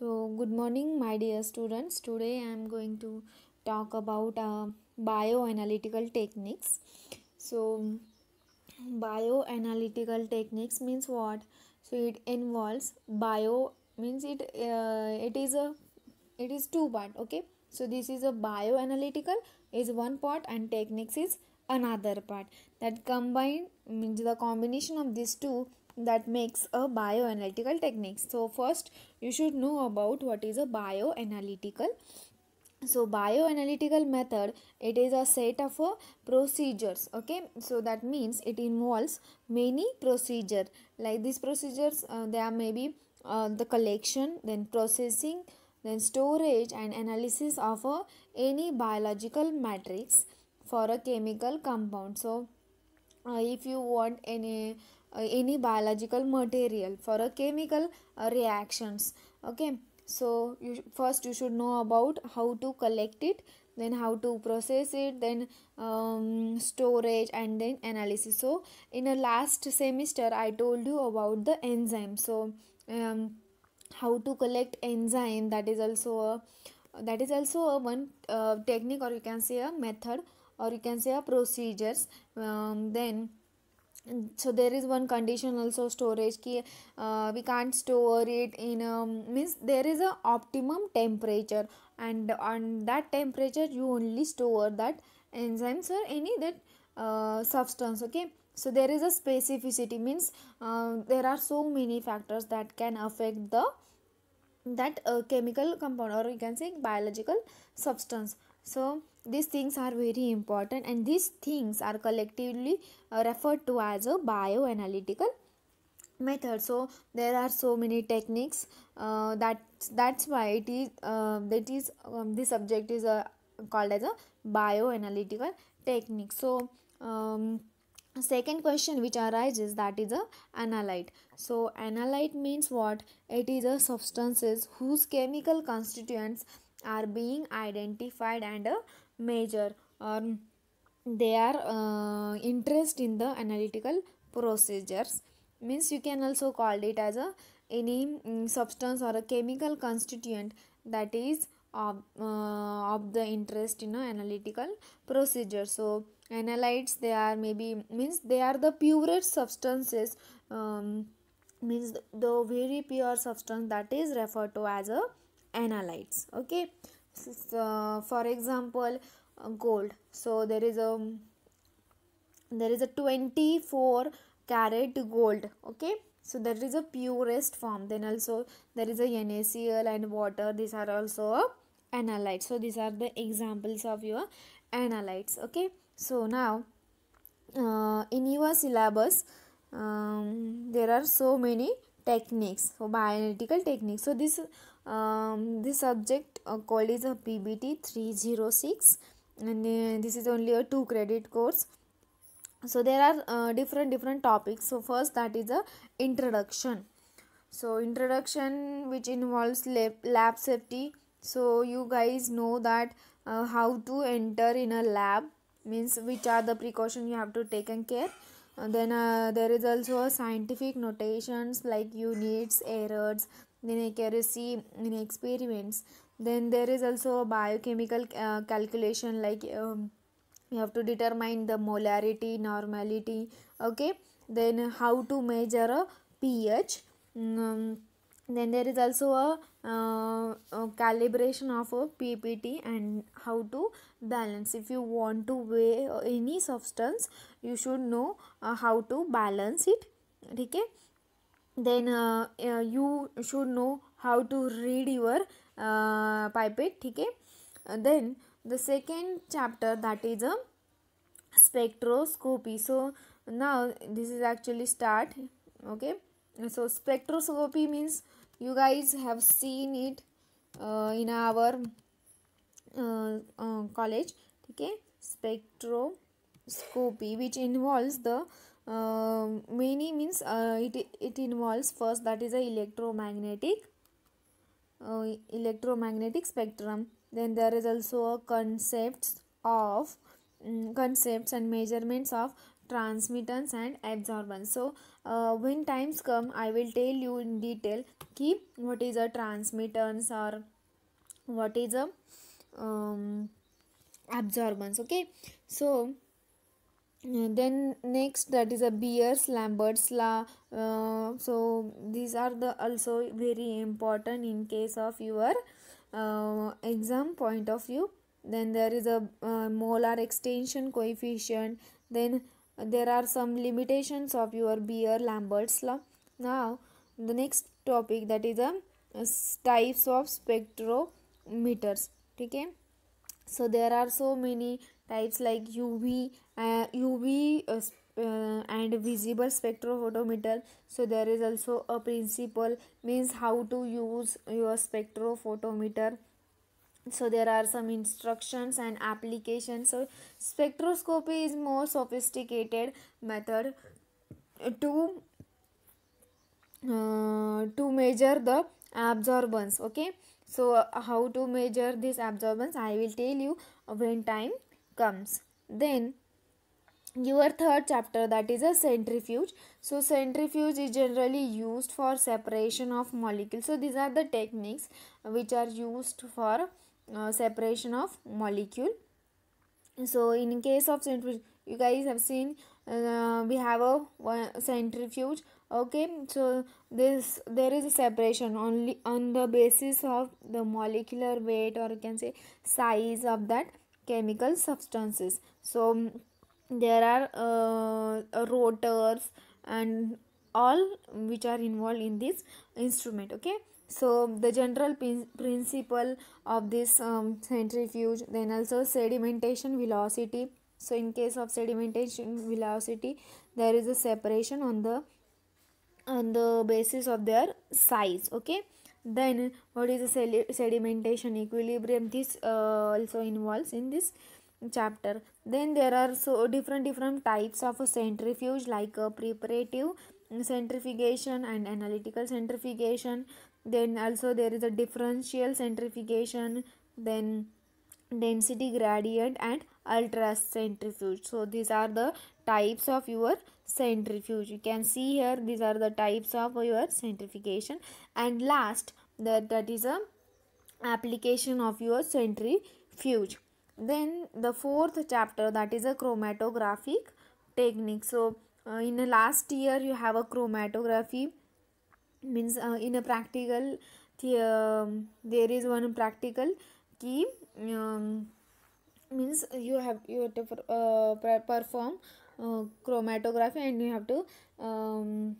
So, good morning, my dear students. Today I am going to talk about uh, bioanalytical techniques. So, bioanalytical techniques means what? So, it involves bio means it uh, it is a it is two part. Okay, so this is a bioanalytical is one part and techniques is another part. That combine means the combination of these two that makes a bioanalytical technique so first you should know about what is a bioanalytical so bioanalytical method it is a set of uh, procedures okay so that means it involves many procedure like these procedures uh, there may be uh, the collection then processing then storage and analysis of uh, any biological matrix for a chemical compound so uh, if you want any uh, any biological material for a chemical uh, reactions okay so you first you should know about how to collect it then how to process it then um, storage and then analysis so in the last semester i told you about the enzyme so um, how to collect enzyme that is also a that is also a one uh, technique or you can say a method or you can say a procedures um, then so there is one condition also storage ki uh, we can't store it in um, means there is a optimum temperature and on that temperature you only store that enzymes or any that uh, substance okay so there is a specificity means uh, there are so many factors that can affect the that uh, chemical compound or you can say biological substance so these things are very important and these things are collectively uh, referred to as a bioanalytical method so there are so many techniques uh, that that's why it is uh, that is um, this subject is uh, called as a bioanalytical technique so um, second question which arises that is a analyte so analyte means what it is a substances whose chemical constituents are being identified and uh, major or their uh, interest in the analytical procedures means you can also call it as a any mm, substance or a chemical constituent that is of, uh, of the interest in a analytical procedure so analytes they are maybe means they are the purest substances um, means the very pure substance that is referred to as a analytes okay uh, for example uh, gold so there is a um, there is a 24 carat gold okay so that is a purest form then also there is a NaCl and water these are also uh, analytes so these are the examples of your analytes okay so now uh, in your syllabus um, there are so many techniques so bioanalytical techniques so this um, this subject uh, called is a pbt 306 and uh, this is only a two credit course so there are uh, different different topics so first that is a introduction so introduction which involves lab, lab safety so you guys know that uh, how to enter in a lab means which are the precaution you have to take and care and uh, then uh, there is also a scientific notations like units errors then accuracy in experiments then there is also a biochemical uh, calculation like um, you have to determine the molarity normality okay then how to measure a ph um, then there is also a, uh, a calibration of a ppt and how to balance if you want to weigh any substance you should know uh, how to balance it okay then uh, uh, you should know how to read your uh, pipette okay uh, then the second chapter that is a uh, spectroscopy so now this is actually start okay so spectroscopy means you guys have seen it uh, in our college okay spectroscopy which involves the um, many means uh, it, it involves first that is a electromagnetic uh, electromagnetic spectrum then there is also a concepts of um, concepts and measurements of transmittance and absorbance so uh, when times come i will tell you in detail ki what is a transmittance or what is a um, absorbance okay so then next that is a Beers Lambert's law uh, so these are the also very important in case of your uh, exam point of view then there is a uh, molar extension coefficient then there are some limitations of your Beer Lambert's law now the next topic that is a um, types of spectrometers okay so there are so many types like UV, uh, UV uh, uh, and visible spectrophotometer. So there is also a principle means how to use your spectrophotometer. So there are some instructions and applications. So spectroscopy is more sophisticated method to uh, to measure the absorbance. Okay so uh, how to measure this absorbance i will tell you when time comes then your third chapter that is a centrifuge so centrifuge is generally used for separation of molecules so these are the techniques which are used for uh, separation of molecule so in case of centrifuge you guys have seen uh, we have a centrifuge okay so this there is a separation only on the basis of the molecular weight or you can say size of that chemical substances so mm, there are uh, rotors and all which are involved in this instrument okay so the general principle of this um, centrifuge then also sedimentation velocity so in case of sedimentation velocity there is a separation on the on the basis of their size okay then what is the sedimentation equilibrium this uh, also involves in this chapter then there are so different different types of centrifuge like a uh, preparative centrifugation and analytical centrifugation then also there is a differential centrifugation then density gradient and ultra centrifuge. so these are the types of your centrifuge you can see here these are the types of your centrifugation and last that that is a application of your centrifuge then the fourth chapter that is a chromatographic technique so uh, in a last year you have a chromatography means uh, in a practical the, um, there is one practical key um, means you have you have to uh, perform chromatography and you have to um,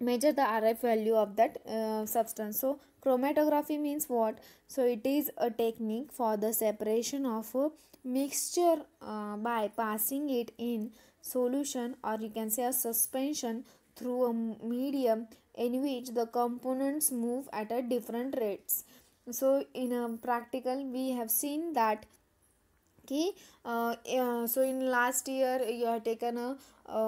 measure the RF value of that uh, substance. So chromatography means what? So it is a technique for the separation of a mixture uh, by passing it in solution or you can say a suspension through a medium in which the components move at a different rates. So in a practical we have seen that okay so in last year you have taken a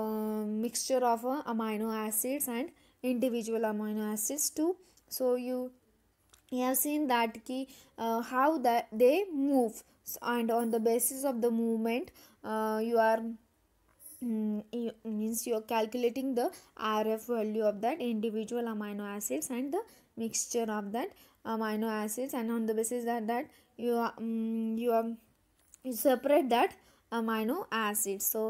mixture of uh, amino acids and individual amino acids too so you you have seen that key uh, how that they move and on the basis of the movement uh, you are mm, means you are calculating the RF value of that individual amino acids and the mixture of that amino acids and on the basis of that you are mm, you are you separate that amino acid so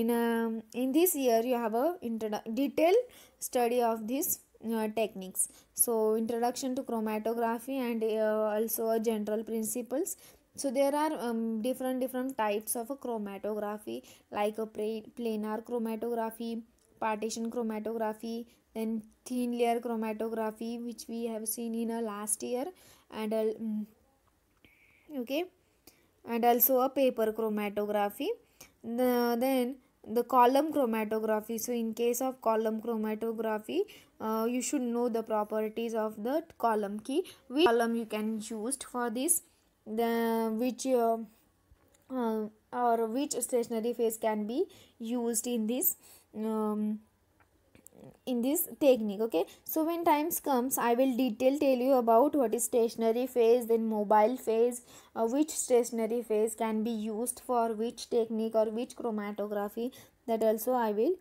in um, in this year you have a detailed study of these uh, techniques so introduction to chromatography and uh, also general principles so there are um, different different types of chromatography like a planar chromatography partition chromatography then thin layer chromatography which we have seen in a uh, last year and uh, mm, okay and also a paper chromatography. The, then the column chromatography. So in case of column chromatography, uh, you should know the properties of the column key. Which column you can choose for this, the which uh, uh, or which stationary phase can be used in this. Um, in this technique okay so when times comes i will detail tell you about what is stationary phase then mobile phase uh, which stationary phase can be used for which technique or which chromatography that also i will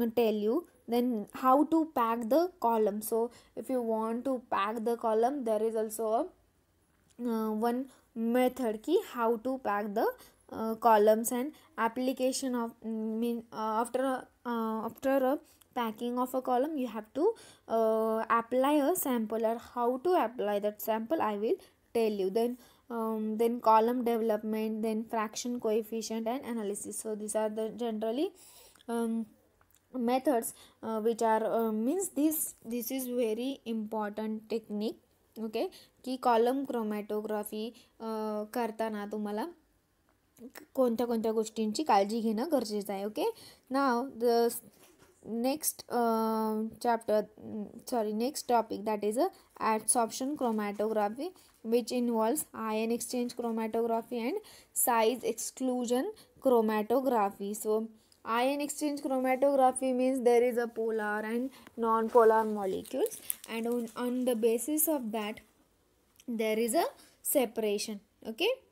uh, tell you then how to pack the column so if you want to pack the column there is also a uh, one method key how to pack the uh, columns and application of mean uh, after a, uh, after a packing of a column you have to apply a sample or how to apply that sample i will tell you then um, then column development then fraction coefficient and analysis so these are the generally um, methods which are means this this is very important technique okay okay? की column chromatography करताना तुम्हाला को गोषी की काजी घेण गरजे है okay now the next chapter sorry next topic that is adsorption chromatography which involves ion exchange chromatography and size exclusion chromatography so ion exchange chromatography means there is a polar and non polar molecules and on the basis of that there is a separation okay okay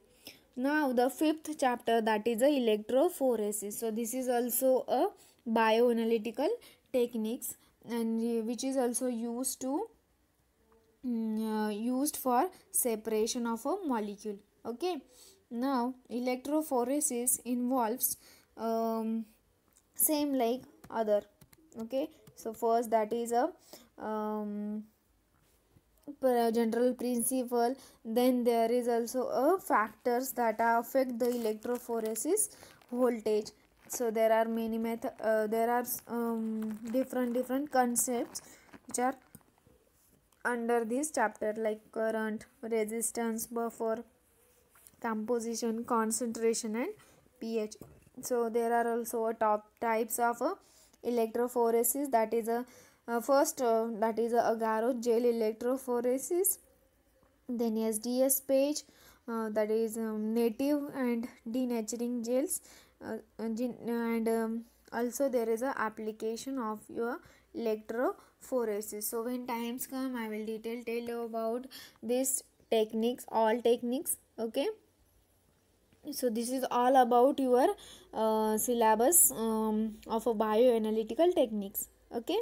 now the fifth chapter that is the electrophoresis so this is also a bioanalytical techniques and uh, which is also used to mm, uh, used for separation of a molecule okay now electrophoresis involves um, same like other okay so first that is a um, uh, general principle then there is also a uh, factors that affect the electrophoresis voltage so there are many method uh, there are um, different different concepts which are under this chapter like current resistance buffer composition concentration and ph so there are also a top types of uh, electrophoresis that is a uh, uh, first uh, that is uh, gel electrophoresis then SDS page uh, that is um, native and denaturing gels uh, and um, also there is a application of your electrophoresis so when times come i will detail tell you about this techniques all techniques okay so this is all about your uh, syllabus um, of a bioanalytical techniques okay